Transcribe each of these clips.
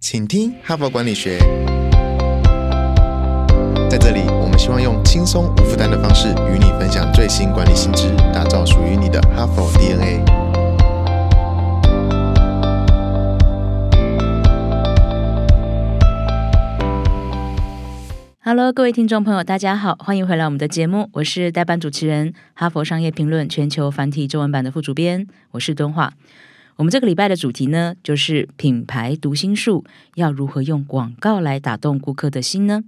请听《哈佛管理学》。在这里，我们希望用轻松无负担的方式与你分享最新管理新知，打造属于你的哈佛 DNA。Hello，各位听众朋友，大家好，欢迎回来我们的节目。我是代班主持人，哈佛商业评论全球繁体中文版的副主编，我是敦化。我们这个礼拜的主题呢，就是品牌读心术，要如何用广告来打动顾客的心呢？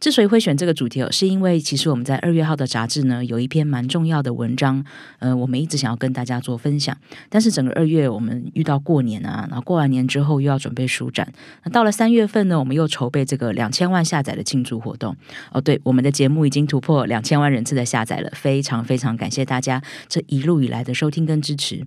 之所以会选这个主题哦，是因为其实我们在二月号的杂志呢，有一篇蛮重要的文章，呃，我们一直想要跟大家做分享。但是整个二月我们遇到过年啊，然后过完年之后又要准备书展，那到了三月份呢，我们又筹备这个两千万下载的庆祝活动哦。对，我们的节目已经突破两千万人次的下载了，非常非常感谢大家这一路以来的收听跟支持。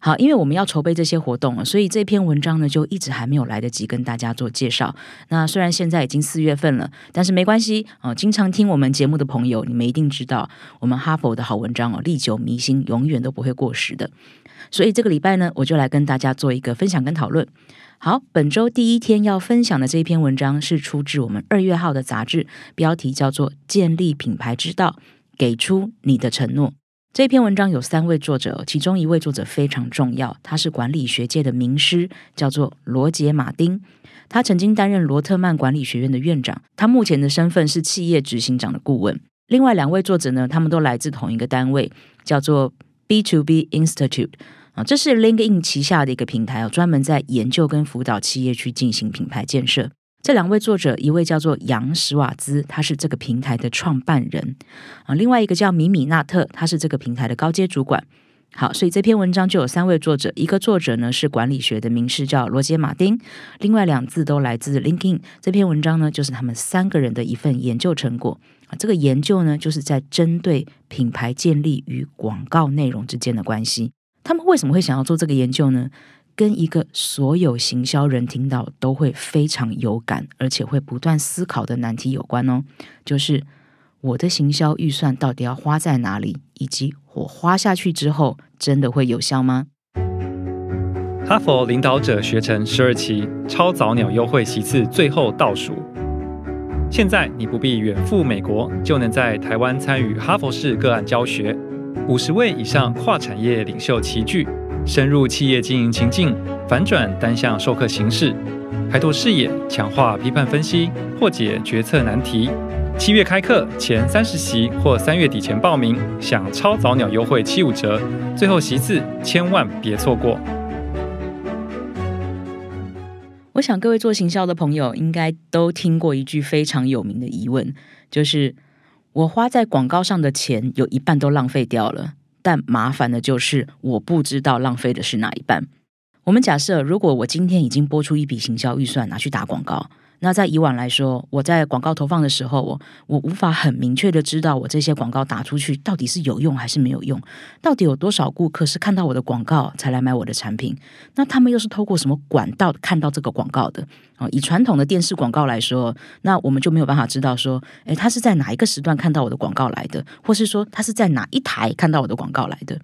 好，因为我们要筹备这些活动了，所以这篇文章呢就一直还没有来得及跟大家做介绍。那虽然现在已经四月份了，但是没关系哦。经常听我们节目的朋友，你们一定知道我们哈佛的好文章哦，历久弥新，永远都不会过时的。所以这个礼拜呢，我就来跟大家做一个分享跟讨论。好，本周第一天要分享的这一篇文章是出自我们二月号的杂志，标题叫做《建立品牌之道》，给出你的承诺。这篇文章有三位作者，其中一位作者非常重要，他是管理学界的名师，叫做罗杰·马丁。他曾经担任罗特曼管理学院的院长，他目前的身份是企业执行长的顾问。另外两位作者呢，他们都来自同一个单位，叫做 b to b Institute 啊，这是 LinkedIn 旗下的一个平台，哦，专门在研究跟辅导企业去进行品牌建设。这两位作者，一位叫做杨史瓦兹，他是这个平台的创办人啊；另外一个叫米米纳特，他是这个平台的高阶主管。好，所以这篇文章就有三位作者，一个作者呢是管理学的名士叫罗杰马丁，另外两字都来自 LinkedIn。这篇文章呢，就是他们三个人的一份研究成果啊。这个研究呢，就是在针对品牌建立与广告内容之间的关系。他们为什么会想要做这个研究呢？跟一个所有行销人听到都会非常有感，而且会不断思考的难题有关哦，就是我的行销预算到底要花在哪里，以及我花下去之后真的会有效吗？哈佛领导者学程十二期超早鸟优惠，席次最后倒数，现在你不必远赴美国，就能在台湾参与哈佛市个案教学，五十位以上跨产业领袖齐聚。深入企业经营情境，反转单向授课形式，开拓视野，强化批判分析，破解决策难题。七月开课前三十席或三月底前报名，享超早鸟优惠七五折，最后席次千万别错过。我想各位做行销的朋友应该都听过一句非常有名的疑问，就是我花在广告上的钱有一半都浪费掉了。但麻烦的就是，我不知道浪费的是哪一半。我们假设，如果我今天已经拨出一笔行销预算，拿去打广告。那在以往来说，我在广告投放的时候，我我无法很明确的知道我这些广告打出去到底是有用还是没有用，到底有多少顾客是看到我的广告才来买我的产品，那他们又是透过什么管道看到这个广告的？啊，以传统的电视广告来说，那我们就没有办法知道说，哎，他是在哪一个时段看到我的广告来的，或是说他是在哪一台看到我的广告来的。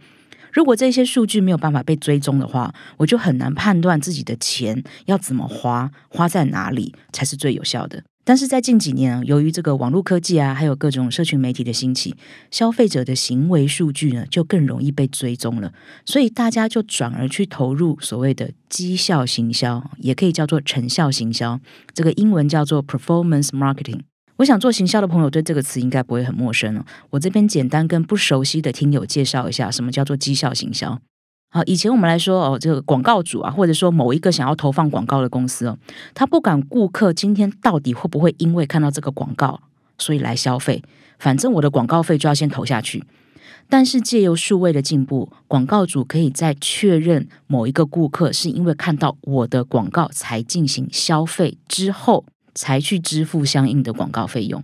如果这些数据没有办法被追踪的话，我就很难判断自己的钱要怎么花，花在哪里才是最有效的。但是在近几年啊，由于这个网络科技啊，还有各种社群媒体的兴起，消费者的行为数据呢就更容易被追踪了，所以大家就转而去投入所谓的绩效行销，也可以叫做成效行销，这个英文叫做 performance marketing。想做行销的朋友对这个词应该不会很陌生哦。我这边简单跟不熟悉的听友介绍一下，什么叫做绩效行销。好，以前我们来说哦，这个广告主啊，或者说某一个想要投放广告的公司哦，他不管顾客今天到底会不会因为看到这个广告所以来消费，反正我的广告费就要先投下去。但是借由数位的进步，广告主可以在确认某一个顾客是因为看到我的广告才进行消费之后。才去支付相应的广告费用。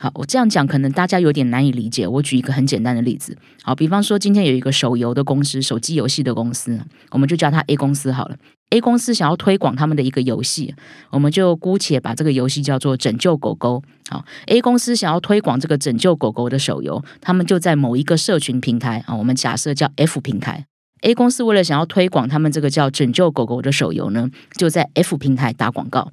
好，我这样讲可能大家有点难以理解。我举一个很简单的例子。好，比方说今天有一个手游的公司，手机游戏的公司，我们就叫它 A 公司好了。A 公司想要推广他们的一个游戏，我们就姑且把这个游戏叫做《拯救狗狗》。好，A 公司想要推广这个《拯救狗狗》的手游，他们就在某一个社群平台啊，我们假设叫 F 平台。A 公司为了想要推广他们这个叫《拯救狗狗》的手游呢，就在 F 平台打广告。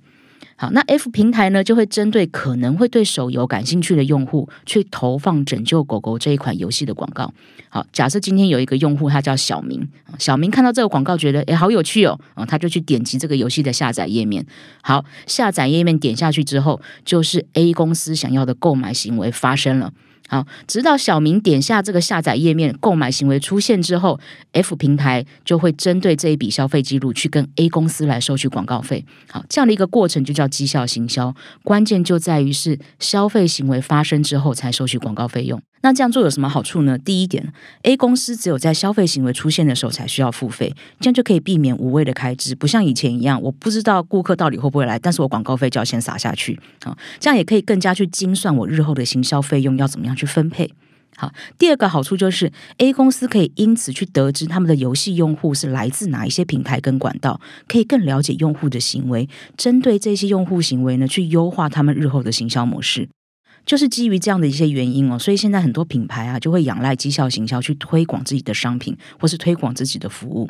好，那 F 平台呢就会针对可能会对手游感兴趣的用户去投放《拯救狗狗》这一款游戏的广告。好，假设今天有一个用户，他叫小明，小明看到这个广告觉得哎好有趣哦，啊他就去点击这个游戏的下载页面。好，下载页面点下去之后，就是 A 公司想要的购买行为发生了。好，直到小明点下这个下载页面，购买行为出现之后，F 平台就会针对这一笔消费记录去跟 A 公司来收取广告费。好，这样的一个过程就叫绩效行销，关键就在于是消费行为发生之后才收取广告费用。那这样做有什么好处呢？第一点，A 公司只有在消费行为出现的时候才需要付费，这样就可以避免无谓的开支，不像以前一样，我不知道顾客到底会不会来，但是我广告费就要先撒下去啊。这样也可以更加去精算我日后的行销费用要怎么样去分配。好，第二个好处就是 A 公司可以因此去得知他们的游戏用户是来自哪一些平台跟管道，可以更了解用户的行为，针对这些用户行为呢，去优化他们日后的行销模式。就是基于这样的一些原因哦，所以现在很多品牌啊就会仰赖绩效行销去推广自己的商品或是推广自己的服务，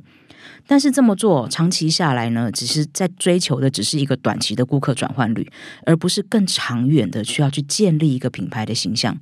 但是这么做长期下来呢，只是在追求的只是一个短期的顾客转换率，而不是更长远的需要去建立一个品牌的形象。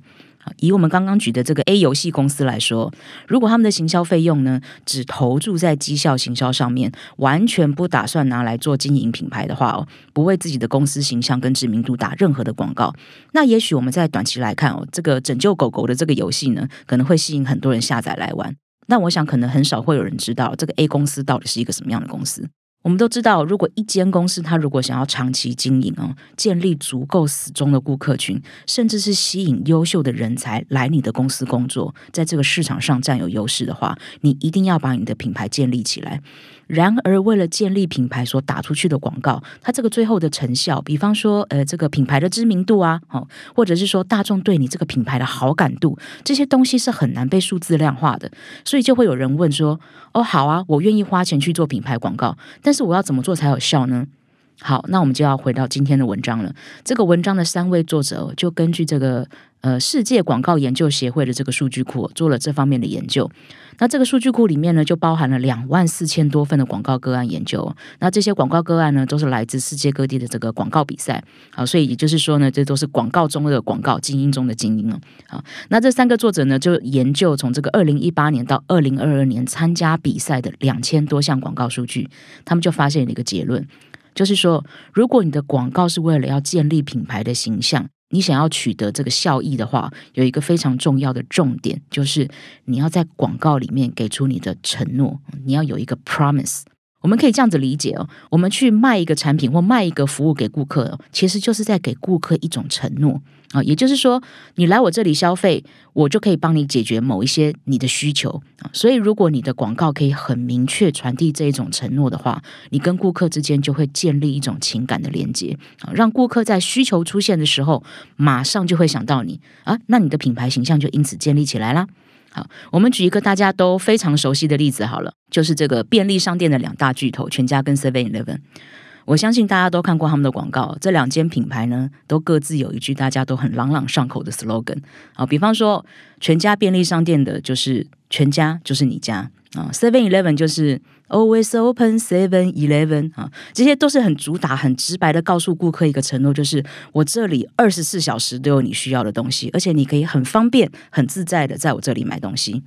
以我们刚刚举的这个 A 游戏公司来说，如果他们的行销费用呢，只投注在绩效行销上面，完全不打算拿来做经营品牌的话哦，不为自己的公司形象跟知名度打任何的广告，那也许我们在短期来看哦，这个拯救狗狗的这个游戏呢，可能会吸引很多人下载来玩，那我想可能很少会有人知道这个 A 公司到底是一个什么样的公司。我们都知道，如果一间公司它如果想要长期经营哦，建立足够死忠的顾客群，甚至是吸引优秀的人才来你的公司工作，在这个市场上占有优势的话，你一定要把你的品牌建立起来。然而，为了建立品牌所打出去的广告，它这个最后的成效，比方说呃这个品牌的知名度啊，哦或者是说大众对你这个品牌的好感度，这些东西是很难被数字量化的，所以就会有人问说。哦，好啊，我愿意花钱去做品牌广告，但是我要怎么做才有效呢？好，那我们就要回到今天的文章了。这个文章的三位作者就根据这个。呃，世界广告研究协会的这个数据库做了这方面的研究。那这个数据库里面呢，就包含了两万四千多份的广告个案研究。那这些广告个案呢，都是来自世界各地的这个广告比赛啊。所以也就是说呢，这都是广告中的广告，精英中的精英啊。啊，那这三个作者呢，就研究从这个二零一八年到二零二二年参加比赛的两千多项广告数据，他们就发现了一个结论，就是说，如果你的广告是为了要建立品牌的形象。你想要取得这个效益的话，有一个非常重要的重点，就是你要在广告里面给出你的承诺，你要有一个 promise。我们可以这样子理解哦，我们去卖一个产品或卖一个服务给顾客，其实就是在给顾客一种承诺啊。也就是说，你来我这里消费，我就可以帮你解决某一些你的需求啊。所以，如果你的广告可以很明确传递这一种承诺的话，你跟顾客之间就会建立一种情感的连接啊，让顾客在需求出现的时候马上就会想到你啊，那你的品牌形象就因此建立起来了。好，我们举一个大家都非常熟悉的例子好了，就是这个便利商店的两大巨头全家跟 Seven Eleven。我相信大家都看过他们的广告，这两间品牌呢，都各自有一句大家都很朗朗上口的 slogan。好，比方说全家便利商店的就是全家就是你家。啊，Seven Eleven 就是 always open Seven Eleven 啊，这些都是很主打、很直白的告诉顾客一个承诺，就是我这里二十四小时都有你需要的东西，而且你可以很方便、很自在的在我这里买东西。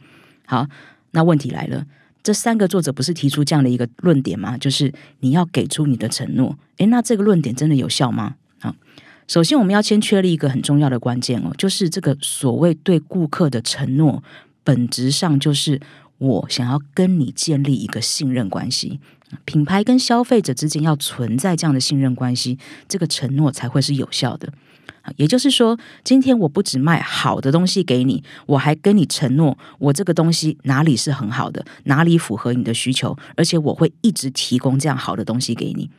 好，那问题来了，这三个作者不是提出这样的一个论点吗？就是你要给出你的承诺。诶，那这个论点真的有效吗？啊，首先我们要先确立一个很重要的关键哦，就是这个所谓对顾客的承诺，本质上就是。我想要跟你建立一个信任关系，品牌跟消费者之间要存在这样的信任关系，这个承诺才会是有效的。也就是说，今天我不只卖好的东西给你，我还跟你承诺，我这个东西哪里是很好的，哪里符合你的需求，而且我会一直提供这样好的东西给你。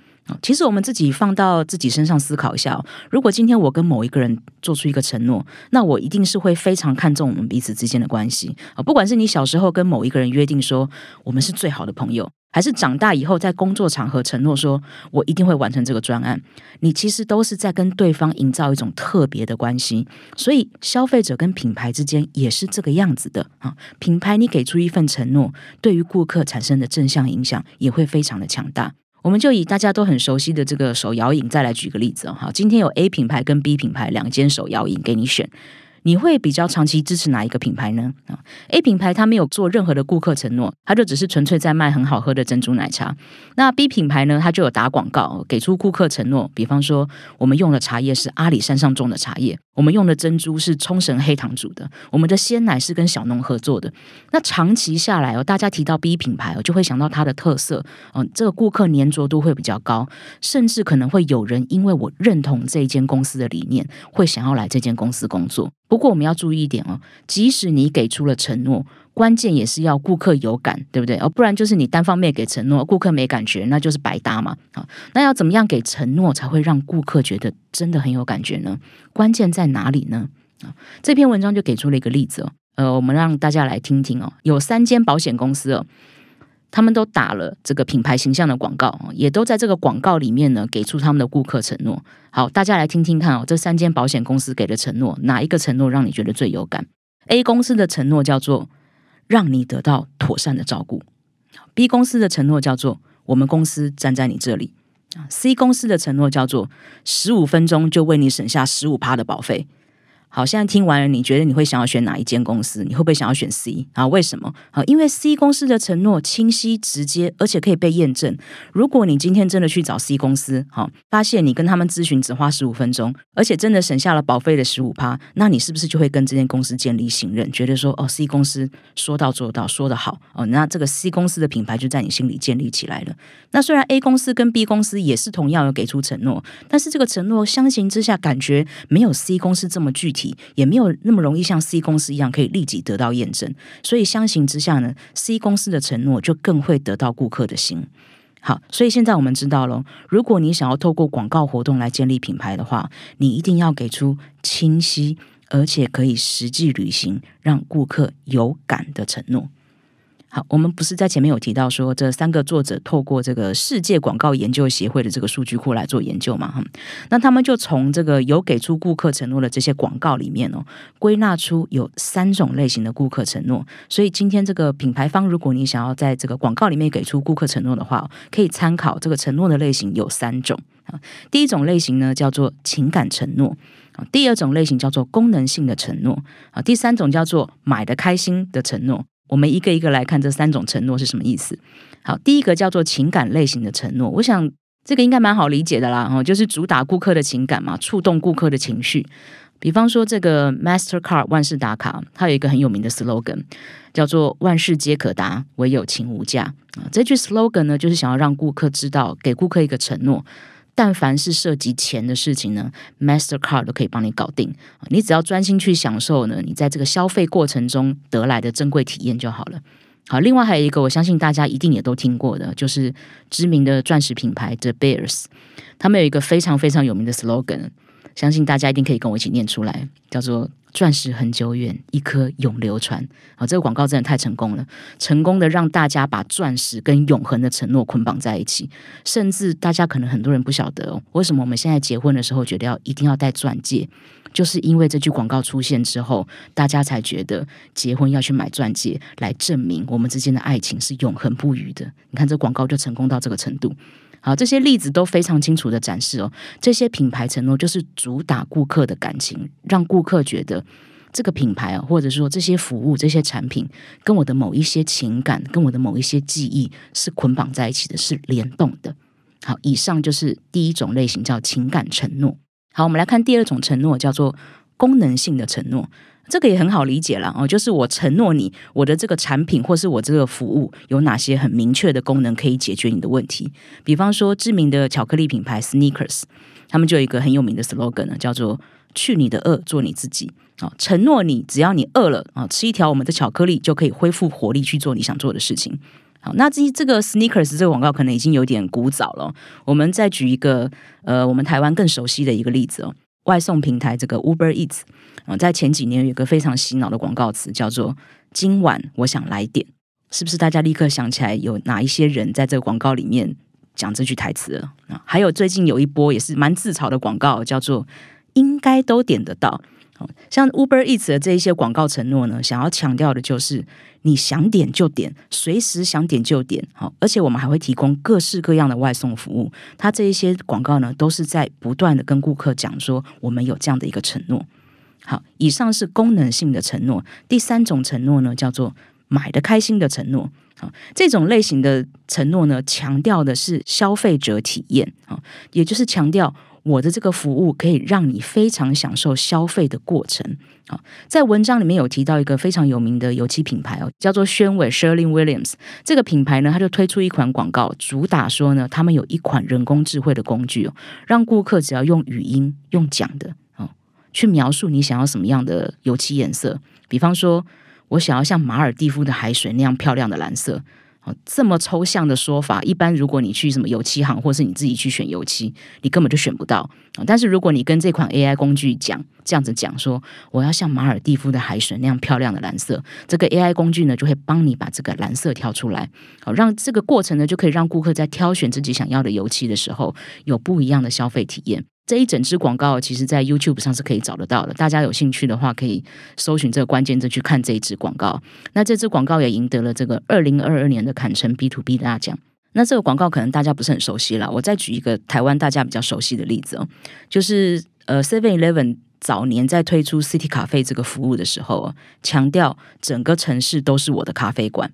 其实我们自己放到自己身上思考一下，如果今天我跟某一个人做出一个承诺，那我一定是会非常看重我们彼此之间的关系啊。不管是你小时候跟某一个人约定说我们是最好的朋友，还是长大以后在工作场合承诺说我一定会完成这个专案，你其实都是在跟对方营造一种特别的关系。所以消费者跟品牌之间也是这个样子的啊。品牌你给出一份承诺，对于顾客产生的正向影响也会非常的强大。我们就以大家都很熟悉的这个手摇椅再来举个例子哈。好，今天有 A 品牌跟 B 品牌两间手摇椅给你选。你会比较长期支持哪一个品牌呢？啊，A 品牌它没有做任何的顾客承诺，它就只是纯粹在卖很好喝的珍珠奶茶。那 B 品牌呢，它就有打广告，给出顾客承诺，比方说我们用的茶叶是阿里山上种的茶叶，我们用的珍珠是冲绳黑糖煮的，我们的鲜奶是跟小农合作的。那长期下来哦，大家提到 B 品牌哦，就会想到它的特色哦，这个顾客粘着度会比较高，甚至可能会有人因为我认同这一间公司的理念，会想要来这间公司工作。不过我们要注意一点哦，即使你给出了承诺，关键也是要顾客有感，对不对？哦，不然就是你单方面给承诺，顾客没感觉，那就是白搭嘛。啊，那要怎么样给承诺才会让顾客觉得真的很有感觉呢？关键在哪里呢？啊，这篇文章就给出了一个例子哦。呃，我们让大家来听听哦，有三间保险公司哦。他们都打了这个品牌形象的广告，也都在这个广告里面呢给出他们的顾客承诺。好，大家来听听看哦，这三间保险公司给的承诺，哪一个承诺让你觉得最有感？A 公司的承诺叫做“让你得到妥善的照顾 ”，B 公司的承诺叫做“我们公司站在你这里”，啊，C 公司的承诺叫做“十五分钟就为你省下十五趴的保费”。好，现在听完了，你觉得你会想要选哪一间公司？你会不会想要选 C 啊？为什么啊？因为 C 公司的承诺清晰直接，而且可以被验证。如果你今天真的去找 C 公司，好，发现你跟他们咨询只花十五分钟，而且真的省下了保费的十五趴，那你是不是就会跟这间公司建立信任？觉得说，哦，C 公司说到做到，说得好哦，那这个 C 公司的品牌就在你心里建立起来了。那虽然 A 公司跟 B 公司也是同样有给出承诺，但是这个承诺相形之下，感觉没有 C 公司这么具体。也没有那么容易像 C 公司一样可以立即得到验证，所以相形之下呢，C 公司的承诺就更会得到顾客的心。好，所以现在我们知道了，如果你想要透过广告活动来建立品牌的话，你一定要给出清晰而且可以实际履行、让顾客有感的承诺。好，我们不是在前面有提到说，这三个作者透过这个世界广告研究协会的这个数据库来做研究嘛？哈，那他们就从这个有给出顾客承诺的这些广告里面哦，归纳出有三种类型的顾客承诺。所以今天这个品牌方，如果你想要在这个广告里面给出顾客承诺的话，可以参考这个承诺的类型有三种啊。第一种类型呢叫做情感承诺啊，第二种类型叫做功能性的承诺啊，第三种叫做买的开心的承诺。我们一个一个来看这三种承诺是什么意思。好，第一个叫做情感类型的承诺，我想这个应该蛮好理解的啦，哈，就是主打顾客的情感嘛，触动顾客的情绪。比方说这个 MasterCard 万事打卡，它有一个很有名的 slogan，叫做“万事皆可达，唯有情无价”。这句 slogan 呢，就是想要让顾客知道，给顾客一个承诺。但凡是涉及钱的事情呢，Mastercard 都可以帮你搞定。你只要专心去享受呢，你在这个消费过程中得来的珍贵体验就好了。好，另外还有一个，我相信大家一定也都听过的，就是知名的钻石品牌 The Bears，他们有一个非常非常有名的 slogan，相信大家一定可以跟我一起念出来，叫做。钻石恒久远，一颗永流传。啊，这个广告真的太成功了，成功的让大家把钻石跟永恒的承诺捆绑在一起。甚至大家可能很多人不晓得，为什么我们现在结婚的时候觉得要一定要戴钻戒，就是因为这句广告出现之后，大家才觉得结婚要去买钻戒来证明我们之间的爱情是永恒不渝的。你看这广告就成功到这个程度。好，这些例子都非常清楚的展示哦，这些品牌承诺就是主打顾客的感情，让顾客觉得这个品牌啊，或者说这些服务、这些产品，跟我的某一些情感、跟我的某一些记忆是捆绑在一起的，是联动的。好，以上就是第一种类型，叫情感承诺。好，我们来看第二种承诺，叫做功能性的承诺。这个也很好理解了哦，就是我承诺你，我的这个产品或是我这个服务有哪些很明确的功能可以解决你的问题。比方说，知名的巧克力品牌 Snickers，他们就有一个很有名的 slogan 呢，叫做“去你的饿，做你自己”。哦，承诺你，只要你饿了啊，吃一条我们的巧克力就可以恢复活力去做你想做的事情。好，那这这个 Snickers 这个广告可能已经有点古早了。我们再举一个呃，我们台湾更熟悉的一个例子哦，外送平台这个 Uber Eats。啊，在前几年有个非常洗脑的广告词，叫做“今晚我想来点”，是不是大家立刻想起来有哪一些人在这个广告里面讲这句台词了？啊，还有最近有一波也是蛮自嘲的广告，叫做“应该都点得到”。像 Uber Eats 的这一些广告承诺呢，想要强调的就是你想点就点，随时想点就点。好，而且我们还会提供各式各样的外送服务。它这一些广告呢，都是在不断的跟顾客讲说，我们有这样的一个承诺。好，以上是功能性的承诺。第三种承诺呢，叫做买的开心的承诺。好，这种类型的承诺呢，强调的是消费者体验。啊，也就是强调我的这个服务可以让你非常享受消费的过程。好，在文章里面有提到一个非常有名的油漆品牌哦，叫做宣伟 Shirley Williams。这个品牌呢，它就推出一款广告，主打说呢，他们有一款人工智慧的工具哦，让顾客只要用语音用讲的。去描述你想要什么样的油漆颜色，比方说我想要像马尔蒂夫的海水那样漂亮的蓝色。啊，这么抽象的说法，一般如果你去什么油漆行，或是你自己去选油漆，你根本就选不到。啊，但是如果你跟这款 AI 工具讲，这样子讲说，我要像马尔蒂夫的海水那样漂亮的蓝色，这个 AI 工具呢就会帮你把这个蓝色挑出来。好，让这个过程呢就可以让顾客在挑选自己想要的油漆的时候，有不一样的消费体验。这一整支广告，其实在 YouTube 上是可以找得到的。大家有兴趣的话，可以搜寻这个关键字去看这一支广告。那这支广告也赢得了这个二零二二年的坎城 B to B 大奖。那这个广告可能大家不是很熟悉了。我再举一个台湾大家比较熟悉的例子哦，就是呃 Seven Eleven 早年在推出 City 咖啡这个服务的时候，强调整个城市都是我的咖啡馆。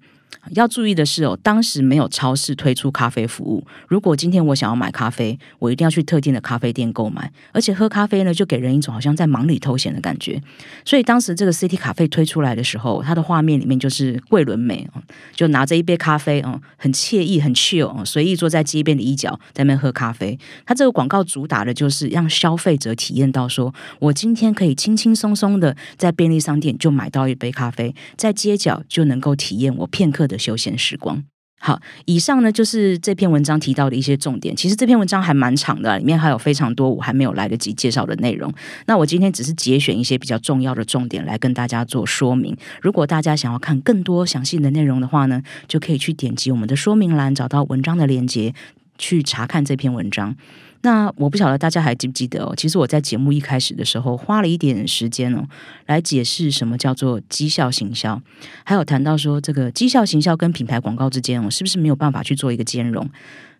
要注意的是哦，当时没有超市推出咖啡服务。如果今天我想要买咖啡，我一定要去特定的咖啡店购买。而且喝咖啡呢，就给人一种好像在忙里偷闲的感觉。所以当时这个 City 咖啡推出来的时候，它的画面里面就是桂纶镁，就拿着一杯咖啡哦，很惬意，很 chill，随意坐在街边的衣角，在那喝咖啡。它这个广告主打的就是让消费者体验到，说我今天可以轻轻松松的在便利商店就买到一杯咖啡，在街角就能够体验我片刻。的休闲时光。好，以上呢就是这篇文章提到的一些重点。其实这篇文章还蛮长的，里面还有非常多我还没有来得及介绍的内容。那我今天只是节选一些比较重要的重点来跟大家做说明。如果大家想要看更多详细的内容的话呢，就可以去点击我们的说明栏，找到文章的链接。去查看这篇文章。那我不晓得大家还记不记得哦。其实我在节目一开始的时候，花了一点时间哦，来解释什么叫做绩效行销，还有谈到说这个绩效行销跟品牌广告之间哦，是不是没有办法去做一个兼容？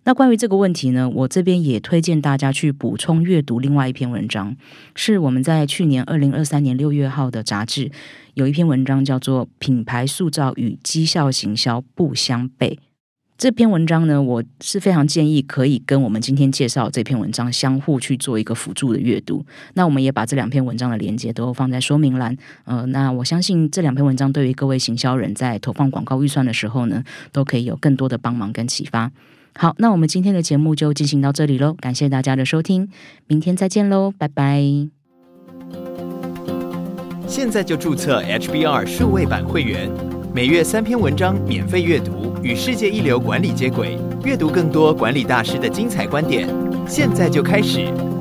那关于这个问题呢，我这边也推荐大家去补充阅读另外一篇文章，是我们在去年二零二三年六月号的杂志有一篇文章叫做《品牌塑造与绩效行销不相悖》。这篇文章呢，我是非常建议可以跟我们今天介绍这篇文章相互去做一个辅助的阅读。那我们也把这两篇文章的链接都放在说明栏。呃，那我相信这两篇文章对于各位行销人在投放广告预算的时候呢，都可以有更多的帮忙跟启发。好，那我们今天的节目就进行到这里喽，感谢大家的收听，明天再见喽，拜拜。现在就注册 HBR 数位版会员，每月三篇文章免费阅读。与世界一流管理接轨，阅读更多管理大师的精彩观点，现在就开始。